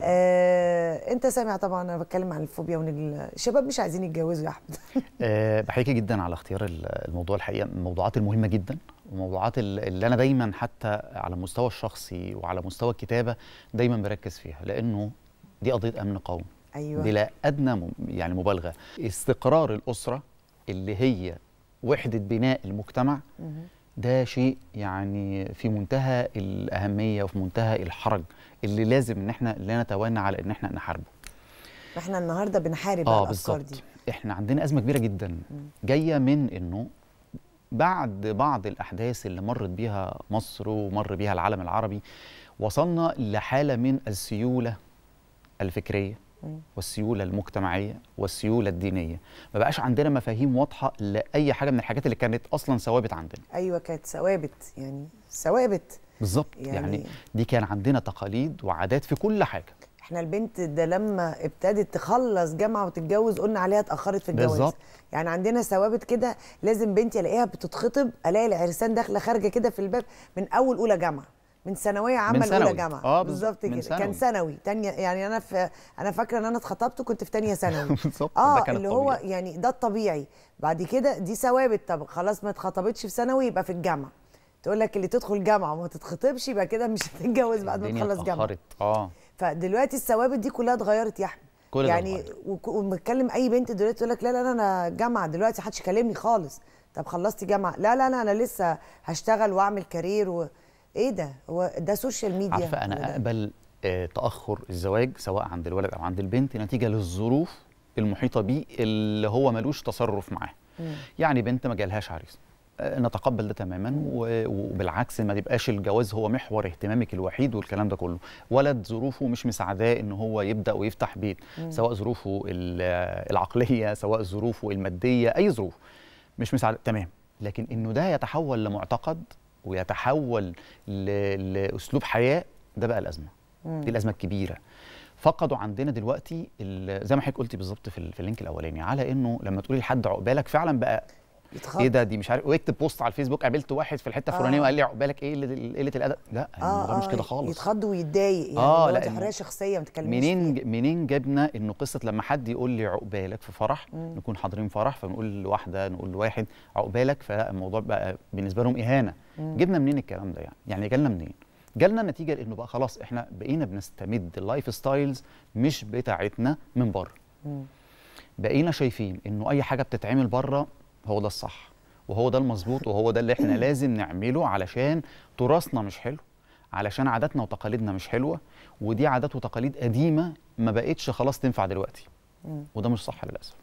آه، انت سامع طبعا انا بتكلم عن الفوبيا ونجل الشباب مش عايزين يتجوزوا يا احمد آه، بحكي جدا على اختيار الموضوع الحقيقه من الموضوعات المهمه جدا وموضوعات اللي انا دايما حتى على المستوى الشخصي وعلى مستوى الكتابه دايما بركز فيها لانه دي قضيه امن قومي أيوة. بلا ادنى يعني مبالغه استقرار الاسره اللي هي وحده بناء المجتمع مه. ده شيء يعني في منتهى الاهميه وفي منتهى الحرج اللي لازم ان احنا لا نتوانى على ان احنا نحاربه احنا النهارده بنحارب آه الافكار دي. دي احنا عندنا ازمه كبيره جدا جايه من انه بعد بعض الاحداث اللي مرت بيها مصر ومر بيها العالم العربي وصلنا لحاله من السيوله الفكريه والسيوله المجتمعيه والسيوله الدينيه ما بقاش عندنا مفاهيم واضحه لاي حاجه من الحاجات اللي كانت اصلا ثوابت عندنا ايوه كانت ثوابت يعني ثوابت بالظبط يعني, يعني دي كان عندنا تقاليد وعادات في كل حاجه احنا البنت ده لما ابتدت تخلص جامعه وتتجوز قلنا عليها اتاخرت في الجواز بالظبط يعني عندنا ثوابت كده لازم بنتي الاقيها بتتخطب الاقي العرسان داخله خارجه كده في الباب من اول اولى جامعه من ثانويه عامه من جامعه اه بالظبط كده سنوي. كان ثانوي تانية يعني انا في انا فاكره ان انا اتخطبت وكنت في ثانيه ثانوي بالظبط اه اللي الطبيعي. هو يعني ده الطبيعي بعد كده دي ثوابت طب خلاص ما اتخطبتش في ثانوي يبقى في الجامعه تقول لك اللي تدخل جامعه وما تتخطبش يبقى كده مش هتتجوز بعد ما تخلص جامعه اه فدلوقتي الثوابت دي كلها اتغيرت يا احمد كل يعني وبتكلم اي بنت دلوقتي تقول لك لا لا انا جامعه دلوقتي محدش يكلمني خالص طب خلصتي جامعه لا لا انا لسه هشتغل واعمل كارير و... ايه ده هو ده سوشيال ميديا عارفه انا اقبل آه، تاخر الزواج سواء عند الولد او عند البنت نتيجه للظروف المحيطه بيه اللي هو ملوش تصرف معاه يعني بنت ما جالهاش عريس آه، نتقبل ده تماما وبالعكس ما يبقاش الجواز هو محور اهتمامك الوحيد والكلام ده كله ولد ظروفه مش مساعداه ان هو يبدا ويفتح بيت سواء ظروفه العقليه سواء ظروفه الماديه اي ظروف مش مساعدة تمام لكن انه ده يتحول لمعتقد ويتحول لاسلوب حياه ده بقى الازمه دي الازمه الكبيره فقدوا عندنا دلوقتي زي ما حضرتك قلتي بالظبط في اللينك الاولاني على انه لما تقولي لحد عقبالك فعلا بقى ايه ده دي مش عارف ويكتب بوست على الفيسبوك قابلت واحد في الحته الفلانيه آه. وقال لي عقبالك ايه قله الادب لا آه، الموضوع آه مش كده خالص يتخض ويتضايق يعني آه لا دي حريه شخصيه ما تتكلمش منين منين جبنا انه قصه لما حد يقول لي عقبالك في فرح مم. نكون حاضرين فرح فنقول لواحده نقول لواحد عقبالك فالموضوع بقى بالنسبه لهم اهانه مم. جبنا منين الكلام ده يعني يعني جالنا منين جالنا نتيجه لانه بقى خلاص احنا بقينا بنستمد اللايف ستايلز مش بتاعتنا من بره بقينا شايفين انه اي حاجه بتتعمل بره هو ده الصح وهو ده المظبوط وهو ده اللي احنا لازم نعمله علشان تراثنا مش حلو علشان عاداتنا وتقاليدنا مش حلوه ودي عادات وتقاليد قديمه ما بقتش خلاص تنفع دلوقتي وده مش صح للاسف